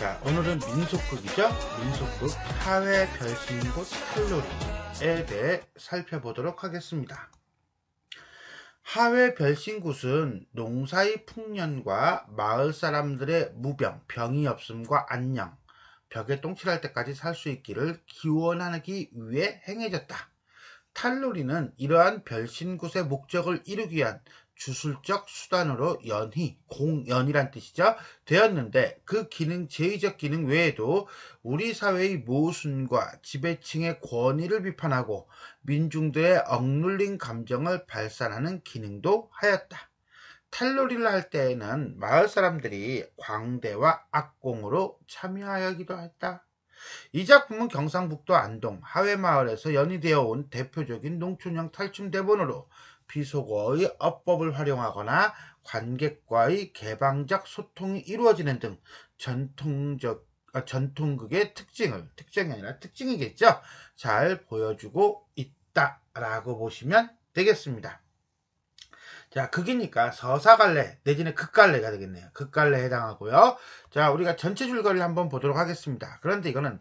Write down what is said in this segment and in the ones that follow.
자 오늘은 민속극이죠 민속극 사회 별신곳 칼로리에 대해 살펴보도록 하겠습니다 하회 별신굿은 농사의 풍년과 마을 사람들의 무병, 병이 없음과 안녕, 벽에 똥칠할 때까지 살 수 있기를 기원하기 위해 행해졌다. 탈로리는 이러한 별신굿의 목적을 이루기 위한 주술적 수단으로 연희, 공연이란 뜻이죠. 되었는데 그 기능, 제의적 기능 외에도 우리 사회의 모순과 지배층의 권위를 비판하고 민중들의 억눌린 감정을 발산하는 기능도 하였다. 탈로리를 할 때에는 마을 사람들이 광대와 악공으로 참여하기도 했다. 이 작품은 경상북도 안동 하회마을에서 연이되어 온 대표적인 농촌형 탈춤 대본으로 비속어의 어법을 활용하거나 관객과의 개방적 소통이 이루어지는 등 전통적 아, 전통극의 특징을 특징이 아니라 특징이겠죠. 잘 보여주고 있다라고 보시면 되겠습니다. 자, 극이니까 서사갈래 내지는 극갈래가 되겠네요. 극갈래에 해당하고요. 자, 우리가 전체 줄거리를 한번 보도록 하겠습니다. 그런데 이거는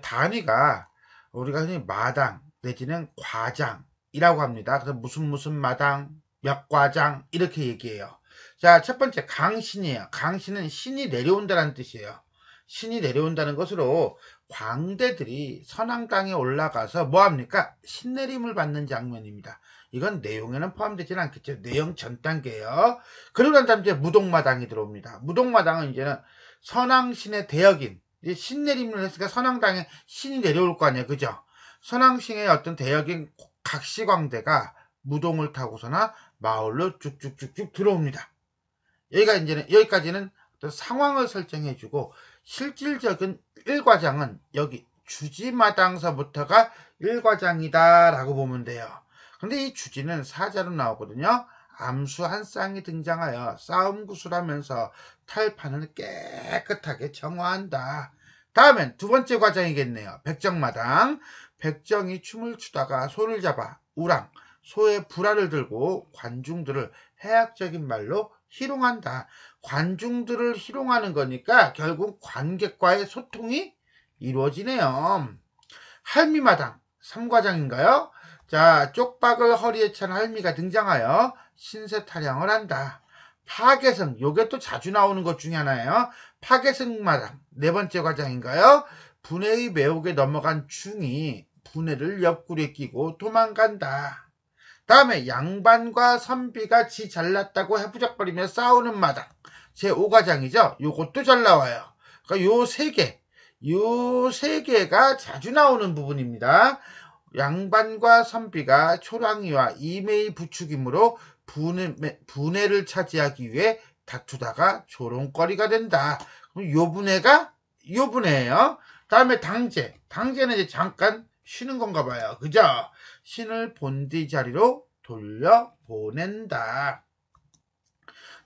단위가 우리가 흔히 마당 내지는 과장 이라고 합니다. 그래서 무슨 무슨 마당, 몇 과장 이렇게 얘기해요. 자, 첫 번째 강신이에요. 강신은 신이 내려온다는 뜻이에요. 신이 내려온다는 것으로 광대들이 선왕당에 올라가서 뭐합니까? 신내림을 받는 장면입니다. 이건 내용에는 포함되지는 않겠죠. 내용 전단계에요 그리고 난 다음 이제 무동마당이 들어옵니다. 무동마당은 이제는 선왕신의 대역인 신내림을 했으니까 선왕당에 신이 내려올 거 아니에요. 그죠? 선왕신의 어떤 대역인 각시광대가 무동을 타고서나 마을로 쭉쭉쭉쭉 들어옵니다. 여기가 이제는 여기까지는 어떤 상황을 설정해주고 실질적인 일과장은 여기 주지마당서부터가 일과장이다라고 보면 돼요. 근데 이 주지는 사자로 나오거든요. 암수 한 쌍이 등장하여 싸움 구슬하면서 탈판을 깨끗하게 정화한다. 다음엔 두 번째 과장이겠네요 백정마당. 백정이 춤을 추다가 손을 잡아 우랑 소의 불화를 들고 관중들을 해악적인 말로 희롱한다. 관중들을 희롱하는 거니까 결국 관객과의 소통이 이루어지네요. 할미마당 3과장인가요? 자, 쪽박을 허리에 찬 할미가 등장하여 신세 타령을 한다. 파괴승, 요게 또 자주 나오는 것 중에 하나예요. 파괴승 마당, 네 번째 과장인가요? 분해의 매혹에 넘어간 중이 두뇌를 옆구리에 끼고 도망간다. 다음에 양반과 선비가 지 잘났다고 해부적거리며 싸우는 마당. 제 5과장이죠. 요것도 잘 나와요. 그러니까 요 세 개. 요 세 개가 자주 나오는 부분입니다. 양반과 선비가 초랑이와 이메이 부추이므로 분해, 분해를 차지하기 위해 다투다가 조롱거리가 된다. 그럼 요 분해가 요 분해예요. 다음에 당제. 당제는 이제 잠깐 쉬는 건가 봐요. 그죠? 신을 본디 자리로 돌려보낸다.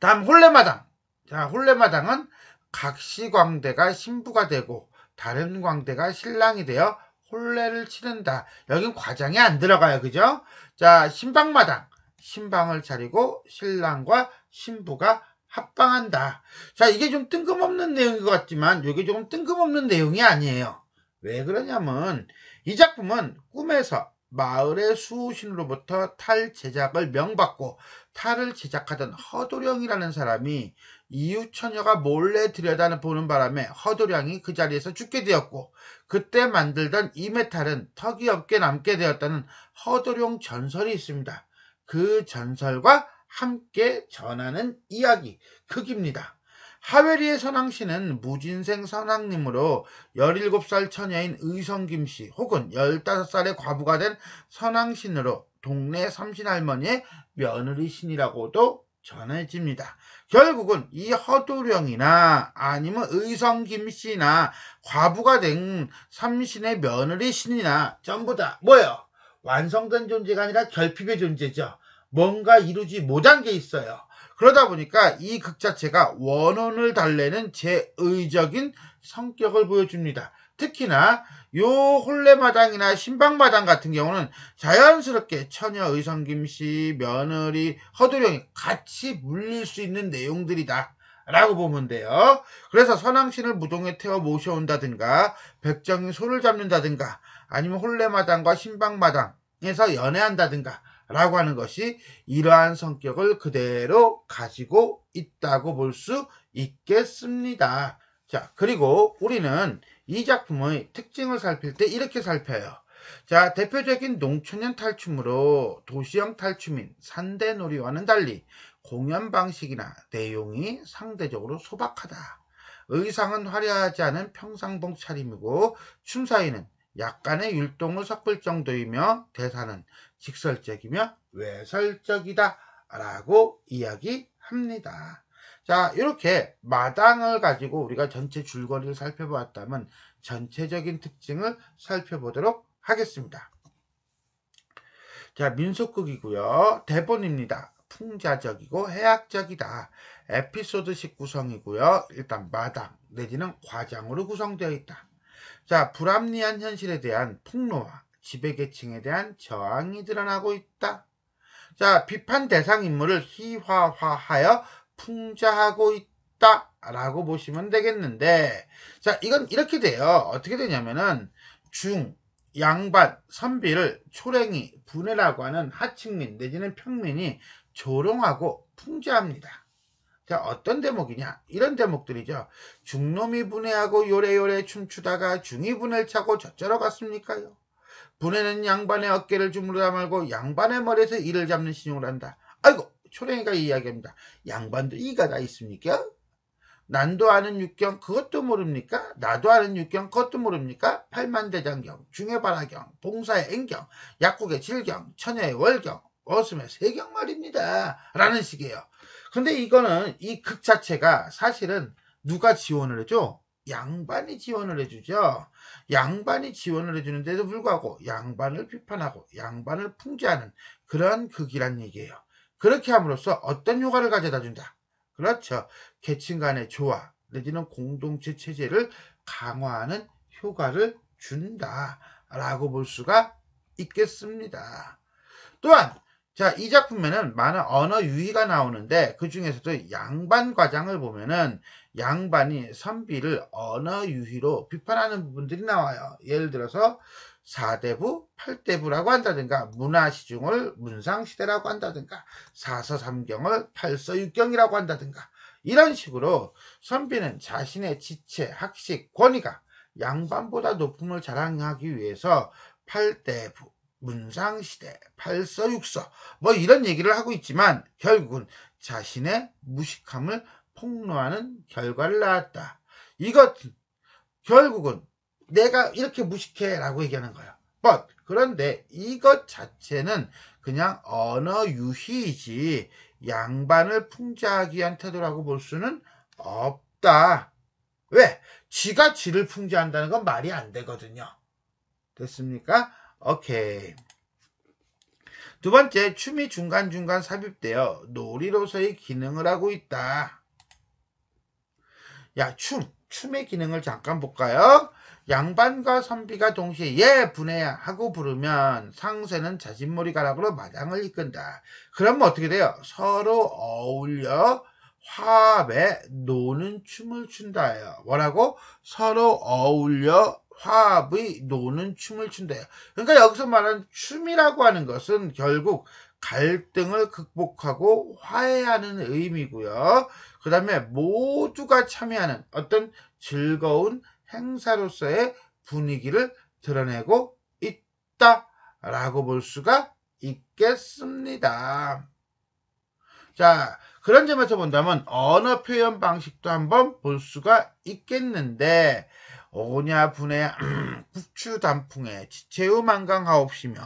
다음 홀레마당. 자, 홀레마당은 각시 광대가 신부가 되고 다른 광대가 신랑이 되어 홀레를 치른다. 여긴 과장이 안 들어가요. 그죠? 자, 신방마당. 신방을 차리고 신랑과 신부가 합방한다. 자, 이게 좀 뜬금없는 내용인 것 같지만 이게 조금 뜬금없는 내용이 아니에요. 왜 그러냐면 이 작품은 꿈에서 마을의 수호신으로부터 탈 제작을 명받고 탈을 제작하던 허도령이라는 사람이 이웃처녀가 몰래 들여다보는 바람에 허도령이 그 자리에서 죽게 되었고 그때 만들던 이 메탈은 턱이 없게 남게 되었다는 허도령 전설이 있습니다. 그 전설과 함께 전하는 이야기 극입니다. 하웨리의 선왕씨는 무진생 선왕님으로 17살 처녀인 의성김씨 혹은 15살의 과부가 된 선왕신으로 동네 삼신할머니의 며느리신이라고도 전해집니다. 결국은 이 허도령이나 아니면 의성김씨나 과부가 된 삼신의 며느리신이나 전부 다 뭐예요? 완성된 존재가 아니라 결핍의 존재죠. 뭔가 이루지 못한 게 있어요. 그러다 보니까 이 극 자체가 원혼을 달래는 제의적인 성격을 보여줍니다. 특히나 요 홀레마당이나 신방마당 같은 경우는 자연스럽게 처녀 의성김씨, 며느리, 허두령이 같이 물릴 수 있는 내용들이다. 라고 보면 돼요. 그래서 선왕신을 무동에 태워 모셔온다든가 백정이 소를 잡는다든가 아니면 홀레마당과 신방마당에서 연애한다든가 라고 하는 것이 이러한 성격을 그대로 가지고 있다고 볼 수 있겠습니다. 자, 그리고 우리는 이 작품의 특징을 살필 때 이렇게 살펴요. 자, 대표적인 농촌형 탈춤으로 도시형 탈춤인 산대놀이와는 달리 공연 방식이나 내용이 상대적으로 소박하다. 의상은 화려하지 않은 평상봉 차림이고 춤사위는 약간의 율동을 섞을 정도이며 대사는 직설적이며 외설적이다 라고 이야기합니다. 자 이렇게 마당을 가지고 우리가 전체 줄거리를 살펴보았다면 전체적인 특징을 살펴보도록 하겠습니다. 자 민속극이고요. 대본입니다. 풍자적이고 해학적이다. 에피소드식 구성이고요. 일단 마당 내지는 과장으로 구성되어 있다. 자 불합리한 현실에 대한 폭로와 지배계층에 대한 저항이 드러나고 있다. 자, 비판 대상 인물을 희화화하여 풍자하고 있다. 라고 보시면 되겠는데, 자, 이건 이렇게 돼요. 어떻게 되냐면은, 중, 양반, 선비를 초랭이, 분해라고 하는 하층민 내지는 평민이 조롱하고 풍자합니다. 자, 어떤 대목이냐? 이런 대목들이죠. 중놈이 분해하고 요래요래 춤추다가 중이 분해를 차고 저쩌러 갔습니까요? 분해는 양반의 어깨를 주무르다 말고 양반의 머리에서 이를 잡는 신용을 한다. 아이고 초랭이가 이야기합니다. 양반도 이가 다 있습니까? 난도 아는 육경 그것도 모릅니까? 나도 아는 육경 그것도 모릅니까? 팔만대장경, 중해바라경, 봉사의 엔경, 약국의 질경, 처녀의 월경, 어슴의 세경 말입니다. 라는 식이에요. 근데 이거는 이 극 자체가 사실은 누가 지원을 해줘? 양반이 지원을 해주죠. 양반이 지원을 해주는데도 불구하고 양반을 비판하고 양반을 풍자하는 그런 극이란 얘기예요. 그렇게 함으로써 어떤 효과를 가져다 준다. 그렇죠. 계층 간의 조화 내지는 공동체 체제를 강화하는 효과를 준다라고 볼 수가 있겠습니다. 또한 자, 이 작품에는 많은 언어 유희가 나오는데 그 중에서도 양반 과장을 보면은 양반이 선비를 언어 유희로 비판하는 부분들이 나와요. 예를 들어서 4대부, 8대부라고 한다든가 문화시중을 문상시대라고 한다든가 사서삼경을 팔서육경이라고 한다든가 이런 식으로 선비는 자신의 지체, 학식, 권위가 양반보다 높음을 자랑하기 위해서 8대부, 문상시대, 팔서육서, 뭐 이런 얘기를 하고 있지만 결국은 자신의 무식함을 폭로하는 결과를 낳았다. 이것, 결국은 내가 이렇게 무식해 라고 얘기하는 거예요. But, 그런데 이것 자체는 그냥 언어 유희이지 양반을 풍자하기 위한 태도라고 볼 수는 없다. 왜? 지가 지를 풍자한다는 건 말이 안 되거든요. 됐습니까? 오케이. 두 번째, 춤이 중간중간 삽입되어 놀이로서의 기능을 하고 있다. 야, 춤. 춤의 기능을 잠깐 볼까요? 양반과 선비가 동시에 예분해 하고 부르면 상세는 자진몰리 가락으로 마당을 이끈다. 그러면 어떻게 돼요? 서로 어울려 화합에 노는 춤을 춘다 뭐라고? 서로 어울려 화합의 노는 춤을 춘대요 그러니까 여기서 말하는 춤이라고 하는 것은 결국 갈등을 극복하고 화해하는 의미고요. 그 다음에 모두가 참여하는 어떤 즐거운 행사로서의 분위기를 드러내고 있다. 라고 볼 수가 있겠습니다. 자, 그런 점에서 본다면 언어 표현 방식도 한번 볼 수가 있겠는데, 오냐 분의 북추 단풍에 지체우 만강하옵시며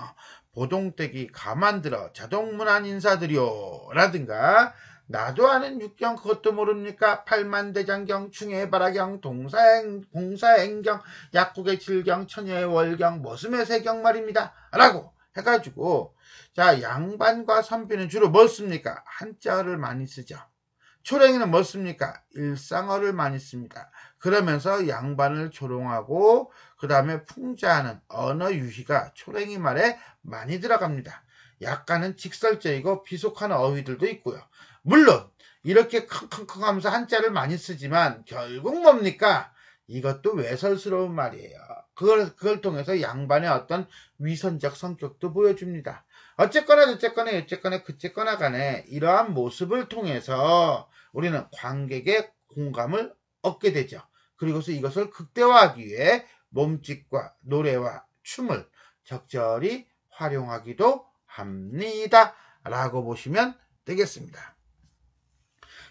보동댁이 가만들어 자동문안 인사드려 라든가 나도 아는 육경 그것도 모릅니까? 팔만대장경, 충해바라경, 동사행, 봉사행경 약국의 질경, 천여의 월경, 머슴의 세경 말입니다. 라고 해가지고 자 양반과 선비는 주로 뭘 씁니까? 한자를 많이 쓰죠. 초랭이는 뭐습니까 일상어를 많이 씁니다. 그러면서 양반을 조롱하고 그 다음에 풍자하는 언어 유희가 초랭이 말에 많이 들어갑니다. 약간은 직설적이고 비속한 어휘들도 있고요. 물론 이렇게 킁킁킁 하면서 한자를 많이 쓰지만 결국 뭡니까? 이것도 외설스러운 말이에요. 그걸, 그걸 통해서 양반의 어떤 위선적 성격도 보여줍니다. 어쨌거나 저쨌거나 여쨌거나 그쨌거나 간에 이러한 모습을 통해서 우리는 관객의 공감을 얻게 되죠. 그리고서 이것을 극대화하기 위해 몸짓과 노래와 춤을 적절히 활용하기도 합니다. 라고 보시면 되겠습니다.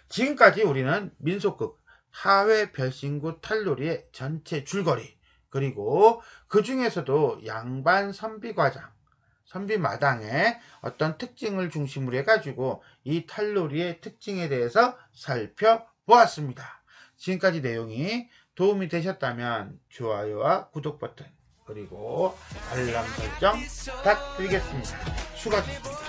지금까지 우리는 민속극 사회 별신구 탈놀이의 전체 줄거리 그리고 그 중에서도 양반 선비과장 선비 마당의 어떤 특징을 중심으로 해가지고 이탈놀이의 특징에 대해서 살펴보았습니다. 지금까지 내용이 도움이 되셨다면 좋아요와 구독 버튼 그리고 알람 설정 부탁드리겠습니다. 수고하셨습니다.